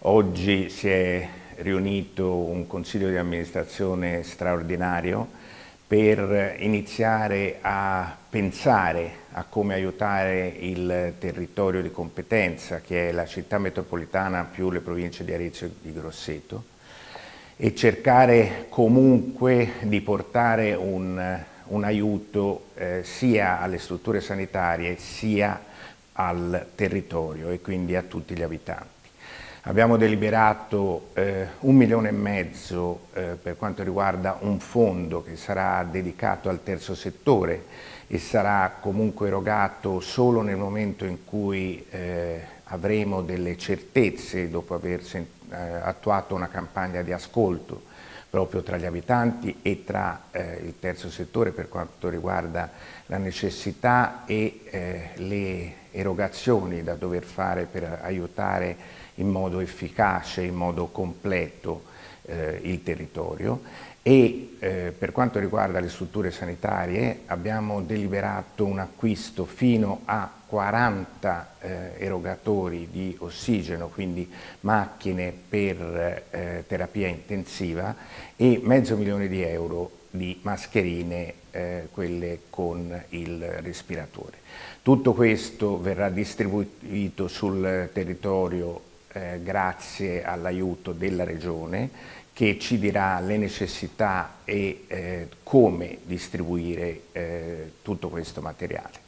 Oggi si è riunito un consiglio di amministrazione straordinario per iniziare a pensare a come aiutare il territorio di competenza che è la città metropolitana più le province di Arezzo e di Grosseto e cercare comunque di portare un, un aiuto eh, sia alle strutture sanitarie sia al territorio e quindi a tutti gli abitanti. Abbiamo deliberato eh, un milione e mezzo eh, per quanto riguarda un fondo che sarà dedicato al terzo settore e sarà comunque erogato solo nel momento in cui eh, avremo delle certezze dopo aver sentito eh, attuato una campagna di ascolto proprio tra gli abitanti e tra eh, il terzo settore per quanto riguarda la necessità e eh, le erogazioni da dover fare per aiutare in modo efficace, in modo completo eh, il territorio e eh, per quanto riguarda le strutture sanitarie abbiamo deliberato un acquisto fino a 40 eh, erogatori di ossigeno, quindi macchine per eh, terapia intensiva e mezzo milione di euro di mascherine, eh, quelle con il respiratore. Tutto questo verrà distribuito sul territorio eh, grazie all'aiuto della Regione che ci dirà le necessità e eh, come distribuire eh, tutto questo materiale.